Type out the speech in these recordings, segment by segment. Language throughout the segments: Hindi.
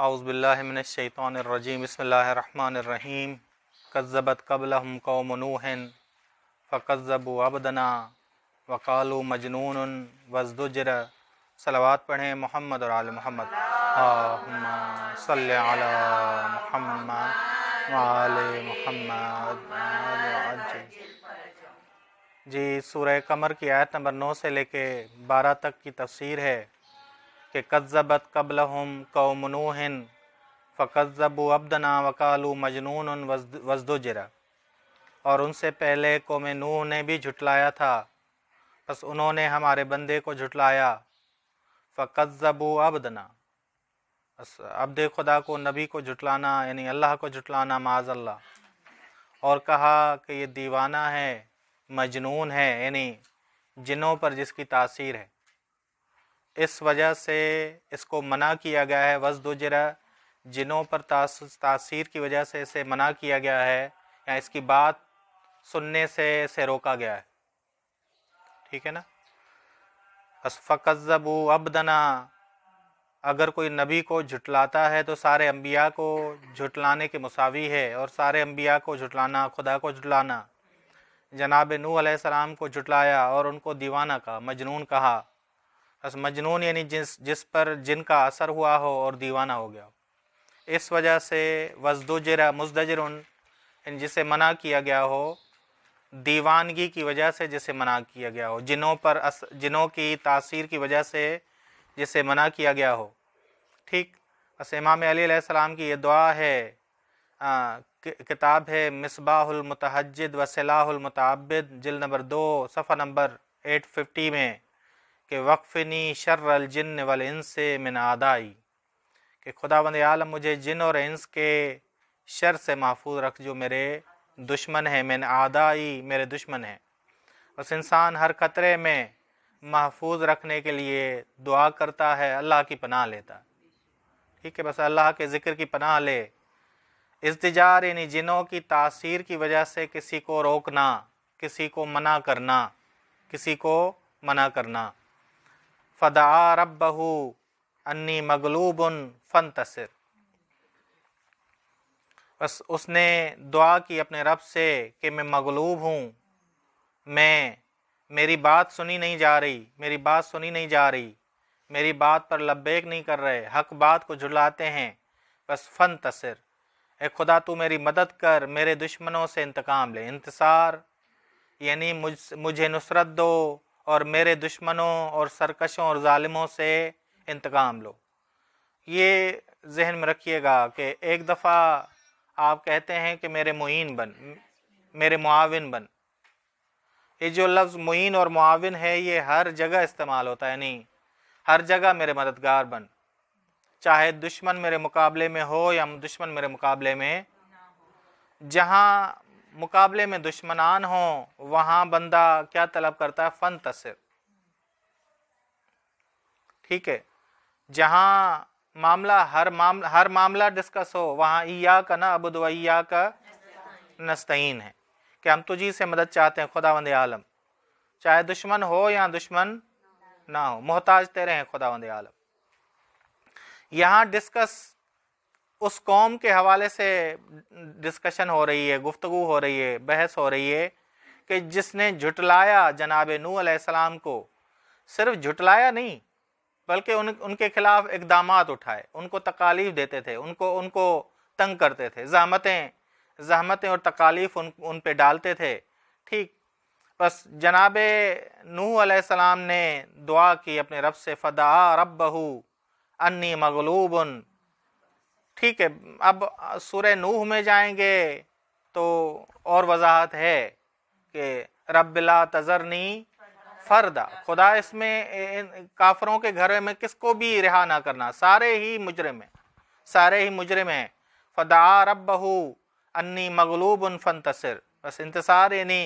आउज़बिल्लिमिनशैतरजीम बसमीम कज़बत कबल हम कौम नूहन फ़कज़ब अबदना वक़ाल मजनून वजदुजर सलावात पढ़ें मोहम्मद और आल मोहम्मद जी सूर्य कमर की आयत नंबर नौ से लेके बारह तक की तफसीर है कि कज़बत कबल हम कौमनोहन फ़कज़ब अब्दना वकालू मजनून जरा और उनसे पहले कौम नूह ने भी झुटलाया था बस उन्होंने हमारे बंदे को झुटलाया फ़कज़ब अब्दना बस अब्द खुदा को नबी को झुटलाना यानी अल्लाह को झुटलाना माजल्ला और कहा कि ये दीवाना है मजनून है यानी जिनों पर जिसकी तासीर है इस वजह से इसको मना किया गया है वज दो जरा जिनों पर तासीर की वजह से इसे मना किया गया है या इसकी बात सुनने से इसे रोका गया है ठीक है ना असफ़ज़बू अबदना अगर कोई नबी को झुटलाता है तो सारे अम्बिया को झुटलाने के मुसावी है और सारे अम्बिया को झुटलाना खुदा को झुटलाना जनाब नू सलाम को झुटलाया और उनको दीवाना कहा मजनून कहा बस मजनून यानी जिस जिस पर जिनका असर हुआ हो और दीवाना हो गया हो इस वजह से वजदुजरा मुजदजरन जिसे मना किया गया हो दीवानगी की वजह से जिसे मना किया गया हो जिनों पर अस जिनों की तासीर की वजह से जिसे मना किया गया हो ठीक बस इमाम अलीसम की ये दुआ है आ, किताब है मिसबाहमतहजद वसलामतबद जल नंबर दो सफ़ा नंबर एट फिफ्टी में कि वक्फ़नी शर्र जिन वल इंस मिन आदाई कि खुदा बंद आलम मुझे जिन और इंस के शर से महफूज रख जो मेरे दुश्मन है मिन आदाई मेरे दुश्मन है उस इंसान हर खतरे में महफूज रखने के लिए दुआ करता है अल्लाह की पनाह लेता ठीक है बस अल्लाह के ज़िक्र की पनाह ले इस्तिजार यानी जिनों की तासीर की वजह से किसी को रोकना किसी को मना करना किसी को मना करना फ़दा रबहू अन्नी उन फ़न तसर बस उसने दुआ की अपने रब से कि मैं मगलूब हूँ मैं मेरी बात सुनी नहीं जा रही मेरी बात सुनी नहीं जा रही मेरी बात पर लब्बेक नहीं कर रहे हक बात को झुलाते हैं बस फ़न तसर ए खुदा तू मेरी मदद कर मेरे दुश्मनों से इंतकाम ले इंतसार यानी मुझ मुझे नुसरत दो और मेरे दुश्मनों और सरकशों और ालिमों से इंतकाम लो ये जहन में रखिएगा कि एक दफ़ा आप कहते हैं कि मेरे मुन बन मेरे मुआविन बन ये जो लफ्ज़ मुन और मुआविन है ये हर जगह इस्तेमाल होता है नहीं हर जगह मेरे मददगार बन चाहे दुश्मन मेरे मुकाबले में हो या दुश्मन मेरे मुकाबले में जहाँ मुकाबले में दुश्मनान हो वहां बंदा क्या तलब करता है फन तसर ठीक है जहां मामला हर मामला हर मामला डिस्कस हो वहां ईया का ना अब अबुदवैया का नस्तीन है कि हम तुझी से मदद चाहते हैं खुदा वंद आलम चाहे दुश्मन हो या दुश्मन ना हो मोहताज तेरे हैं वंद आलम यहाँ डिस्कस उस कौम के हवाले से डिस्कशन हो रही है गुफ्तु हो रही है बहस हो रही है कि जिसने झुटलाया जनाब नू आम को सिर्फ झुटलाया नहीं बल्कि उन उनके खिलाफ इकदाम उठाए उनको तकालीफ देते थे उनको उनको तंग करते थे जहमतें जहमतें और तकालीफ उन उन पर डालते थे ठीक बस जनाब नू सलाम ने दुआ की अपने रब से फ़दा रब बहू अन्नी मगलूबन ठीक है अब सूर्य नूह में जाएंगे तो और वजाहत है कि रबिला तजरनी फरदा खुदा इसमें काफरों के घर में किसको भी रिहा ना करना सारे ही मुजरम हैं सारे ही मुजरम हैं फ़दा रबहू अन्नी मगलूब उन फन तसर बस इंतसार यानी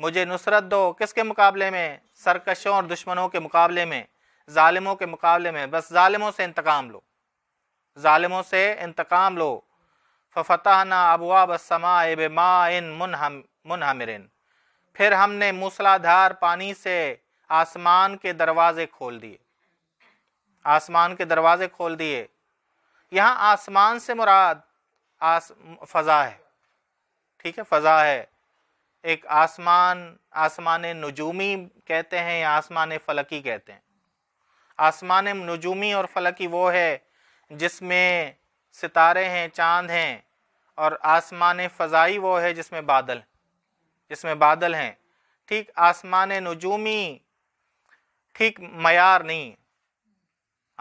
मुझे नुसरत दो किसके मुकाबले में सरकशों और दुश्मनों के मुकाबले में ालिमों के मुकाबले में बस ालिमों से इंतकाम लो ालिमों से इंतकाम लो फ़तः ना अबुआब मुन हम मुन मुनहमरिन फिर हमने मूसलाधार पानी से आसमान के दरवाजे खोल दिए आसमान के दरवाजे खोल दिए यहाँ आसमान से मुराद आस फ़ज़ा है ठीक है फ़ा है एक आसमान आसमान नजूमी कहते हैं या आसमान फ़लकी कहते हैं आसमान नजूमी और फ़लकी वो है जिसमें सितारे हैं चांद हैं और आसमान फ़ज़ाई वो है जिसमें बादल जिसमें बादल हैं ठीक आसमान नजूमी ठीक मैार नहीं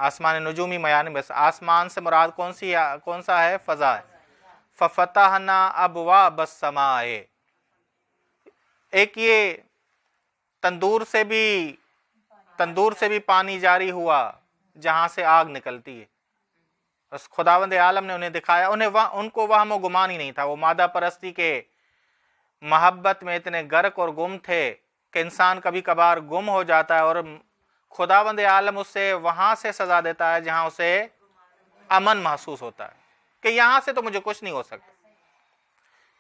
आसमान नजूमी मैार नहीं बस आसमान से मुराद कौन सी कौन सा है फ़ज़ा ना अब अबवा बस समाए एक ये तंदूर से भी तंदूर से भी पानी जारी हुआ जहाँ से आग निकलती है बस खुदावंद आलम ने उन्हें दिखाया उन्हें वह उनको वह गुमान ही नहीं था वो मादा परस्ती के मोहब्बत में इतने गर्क और गुम थे कि इंसान कभी कभार गुम हो जाता है और खुदावंद आलम उसे वहाँ से सज़ा देता है जहाँ उसे अमन महसूस होता है कि यहाँ से तो मुझे कुछ नहीं हो सकता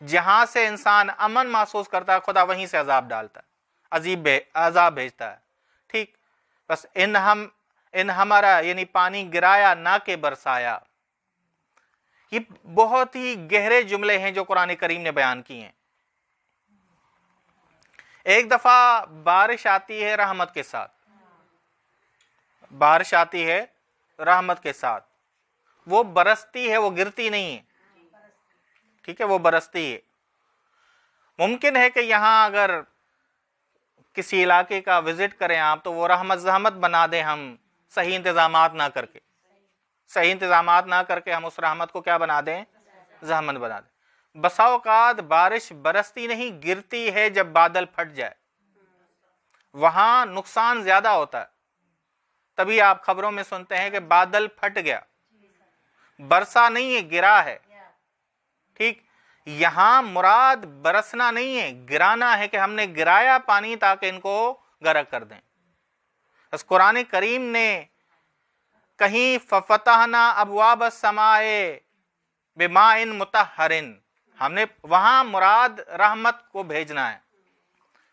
जहाँ से इंसान अमन महसूस करता है खुदा वहीं से अजाब डालता है अजीब अजाब भेजता है ठीक बस इन हम इन हमारा यानी पानी गिराया ना के बरसाया ये बहुत ही गहरे जुमले हैं जो कुरान करीम ने बयान किए हैं एक दफा बारिश आती है रहमत के साथ बारिश आती है रहमत के साथ वो बरसती है वो गिरती नहीं है ठीक है वो बरसती है मुमकिन है कि यहाँ अगर किसी इलाके का विजिट करें आप तो वो रहमत जहमत बना दें हम सही इंतजाम ना करके सही इंतजाम ना करके हम उस रहमत को क्या बना दें जहमत बना दें बसाओकात बारिश बरसती नहीं गिरती है जब बादल फट जाए वहां नुकसान ज़्यादा होता है तभी आप खबरों में सुनते हैं कि बादल फट गया बरसा नहीं है गिरा है ठीक यहां मुराद बरसना नहीं है गिराना है कि हमने गिराया पानी ताकि इनको गर्क कर दें बस कुरान करीम ने कहीं फतहना अबवाब समाए बेमा इन मुतहरिन हमने वहाँ मुराद रहमत को भेजना है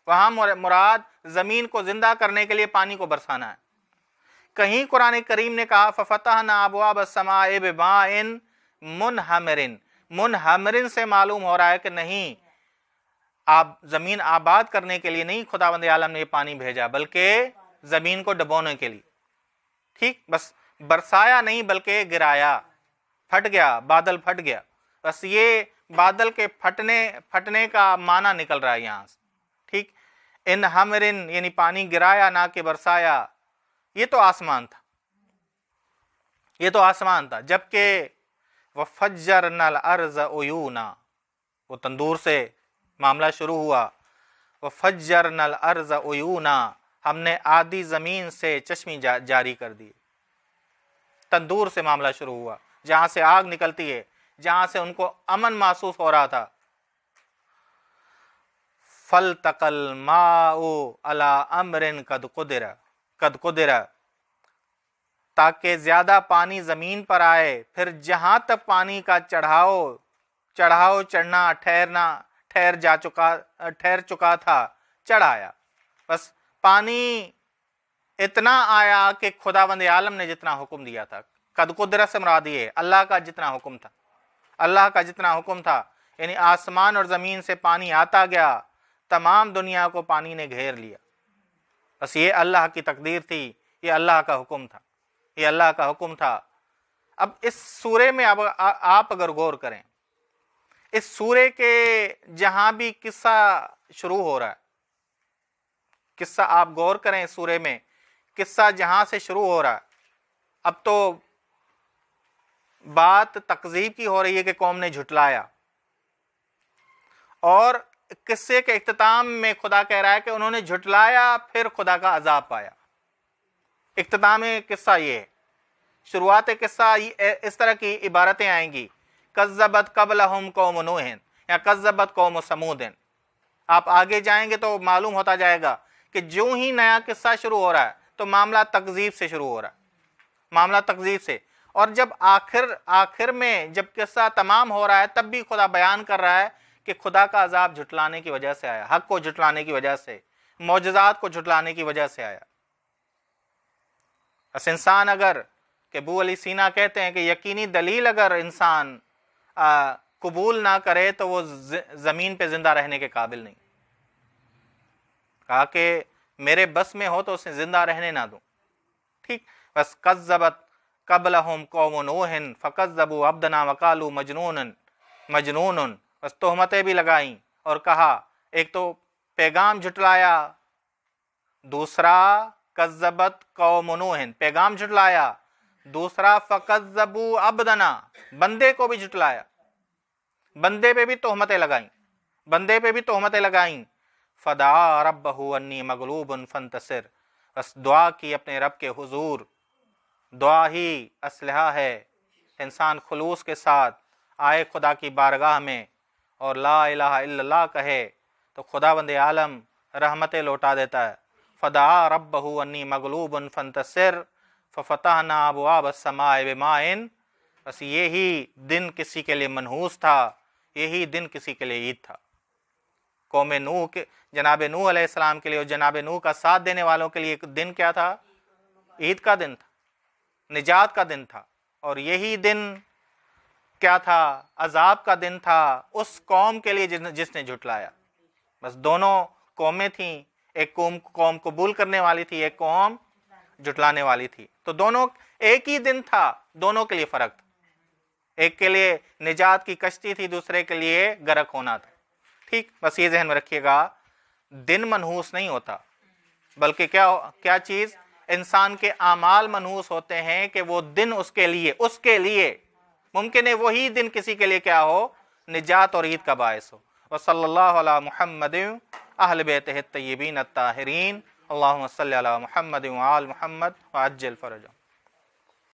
वहाँ मुराद ज़मीन को ज़िंदा करने के लिए पानी को बरसाना है कहीं कुरान करीम ने कहा फ़तह नाबुआब समाए मुन हमरिन मुन हमरिन से मालूम हो रहा है कि नहीं आप ज़मीन आबाद करने के लिए नहीं खुदावंद आलम ने ये पानी भेजा बल्कि ज़मीन को डबोने के लिए ठीक बस बरसाया नहीं बल्कि गिराया फट गया बादल फट गया बस ये बादल के फटने फटने का माना निकल रहा है यहाँ से ठीक इन इन यानी पानी गिराया ना कि बरसाया ये तो आसमान था ये तो आसमान था जबकि वह फजर नल अर्ज ओयूना वो तंदूर से मामला शुरू हुआ वह फजर नल अर्ज ओयूना हमने आधी ज़मीन से चश्मी जा, जारी कर दिए तंदूर से मामला शुरू हुआ जहां से आग निकलती है जहां से उनको अमन महसूस हो रहा था फल तकल माओ अला अमरिन कद कुदरा कद कुदरा ताकि ज़्यादा पानी ज़मीन पर आए फिर जहां तक पानी का चढ़ाओ चढ़ाओ चढ़ना ठहरना ठहर जा चुका ठहर चुका था चढ़ाया बस पानी इतना आया कि खुदावंद आलम ने जितना हुक्म दिया था कद कुदरत से मरा दिए अल्लाह का जितना हुक्म था अल्लाह का जितना हुक्म था यानी आसमान और ज़मीन से पानी आता गया तमाम दुनिया को पानी ने घेर लिया बस ये अल्लाह की तकदीर थी ये अल्लाह का हुक्म था ये अल्लाह का हुक्म था अब इस सूरे में अब आप अगर गौर करें इस सूर्य के जहाँ भी किस्सा शुरू हो रहा है किस्सा आप गौर करें सूर्य में किस्सा जहाँ से शुरू हो रहा अब तो बात तकजीब की हो रही है कि कौम ने झुटलाया और किस्से के अख्ताम में खुदा कह रहा है कि उन्होंने झुटलाया फिर खुदा का अजाब पाया अख्ताम किस्सा ये है शुरुआत किस्सा इस तरह की इबारतें आएंगी कज्जबत कबल हम कौम नोहन या कज्जबत कौम समूदन आप आगे जाएंगे तो मालूम होता जाएगा कि जो ही नया किस्सा शुरू हो रहा है तो मामला तकजीब से शुरू हो रहा है मामला तकजीब से और जब आखिर आखिर में जब किस्सा तमाम हो रहा है तब भी खुदा बयान कर रहा है कि खुदा का अजाब झुटलाने की वजह से आया हक को झुटलाने की वजह से मोजात को झुटलाने की वजह से आया बस इंसान अगर कि बू अली सीना कहते हैं कि यकीनी दलील अगर इंसान कबूल ना करे तो वो ज़मीन पे ज़िंदा रहने के काबिल नहीं कहा कि मेरे बस में हो तो उसे ज़िंदा रहने ना दूँ ठीक बस कज़बत कबल हम कौम नोहन फ़कत जबू अबदना वकालू मजनून मजनून बस तोहमतें भी लगाई और कहा एक तो पैगाम झुटलाया दूसरा कज़बत कौम नोहन पैगाम झुटलाया दूसरा फ़कत जबू अबदना बंदे को भी झुटलाया बंदे पे भी तोहमतें लगाईं बंदे पे भी तोहमतें लगाईं फ़दा रब अन्नी मगलूबन फ़न तसर बस दुआ की अपने रब के हुजूर दुआ ही असलहा है इंसान खलूस के साथ आए खुदा की बारगाह में और ला इला कहे तो खुदा बंद आलम रहमतें लौटा देता है फ़दा रब अन्नी मगलूबन फ़न तसर फ़तः नाबुआब समाए बेमाइन बस यही दिन किसी के लिए मनहूस था यही दिन किसी के लिए ईद था कौम नू के जनाब नू अलैहिस्सलाम के लिए और जनाब नू का साथ देने वालों के लिए एक दिन क्या था ईद का दिन था निजात का दिन था और यही दिन क्या था अजाब का दिन था उस कौम के लिए जिसने जिसने झुटलाया बस दोनों कौमें थीं एक कौम कौम कबूल करने वाली थी एक कौम जुटलाने वाली थी तो दोनों एक ही दिन था दोनों के लिए फ़र्क था एक के लिए निजात की कश्ती थी दूसरे के लिए गरक होना था ठीक बस ये जहन में रखिएगा दिन मनहूस नहीं होता बल्कि क्या क्या चीज़ इंसान के आमाल मनहूस होते हैं कि वो दिन उसके लिए उसके लिए मुमकिन है वही दिन किसी के लिए क्या हो निजात और ईद का बायस हो और सल्ला महमद अहल बेत तयबीन ताहरीन अल्लाम सल महमद आल महमद वज्जल फ़रजा